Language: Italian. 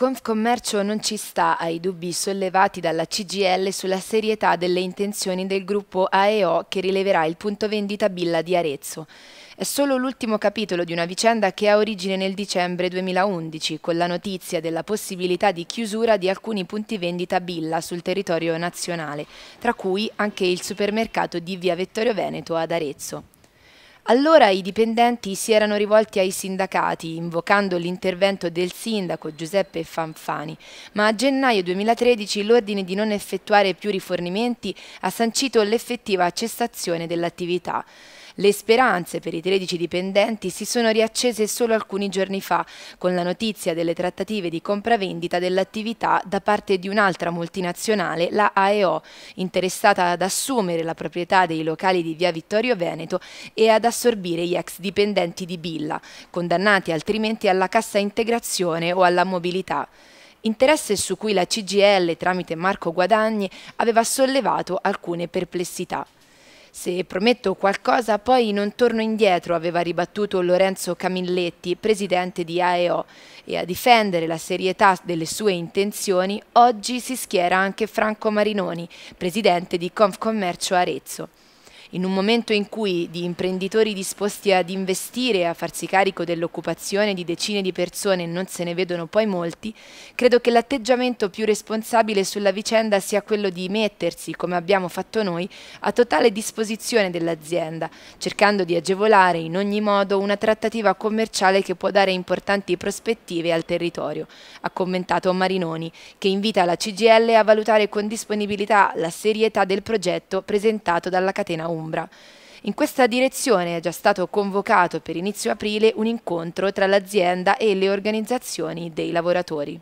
Confcommercio non ci sta ai dubbi sollevati dalla CGL sulla serietà delle intenzioni del gruppo AEO che rileverà il punto vendita Billa di Arezzo. È solo l'ultimo capitolo di una vicenda che ha origine nel dicembre 2011 con la notizia della possibilità di chiusura di alcuni punti vendita Billa sul territorio nazionale, tra cui anche il supermercato di Via Vettorio Veneto ad Arezzo. Allora i dipendenti si erano rivolti ai sindacati, invocando l'intervento del sindaco Giuseppe Fanfani, ma a gennaio 2013 l'ordine di non effettuare più rifornimenti ha sancito l'effettiva cessazione dell'attività. Le speranze per i 13 dipendenti si sono riaccese solo alcuni giorni fa, con la notizia delle trattative di compravendita dell'attività da parte di un'altra multinazionale, la AEO, interessata ad assumere la proprietà dei locali di via Vittorio Veneto e ad assorbire gli ex dipendenti di Billa, condannati altrimenti alla cassa integrazione o alla mobilità interesse su cui la CGL tramite Marco Guadagni aveva sollevato alcune perplessità. Se prometto qualcosa poi non torno indietro, aveva ribattuto Lorenzo Camilletti, presidente di AEO, e a difendere la serietà delle sue intenzioni oggi si schiera anche Franco Marinoni, presidente di Confcommercio Arezzo in un momento in cui di imprenditori disposti ad investire e a farsi carico dell'occupazione di decine di persone non se ne vedono poi molti, credo che l'atteggiamento più responsabile sulla vicenda sia quello di mettersi, come abbiamo fatto noi, a totale disposizione dell'azienda, cercando di agevolare in ogni modo una trattativa commerciale che può dare importanti prospettive al territorio, ha commentato Marinoni, che invita la CGL a valutare con disponibilità la serietà del progetto presentato dalla catena 1. Umbra. In questa direzione è già stato convocato per inizio aprile un incontro tra l'azienda e le organizzazioni dei lavoratori.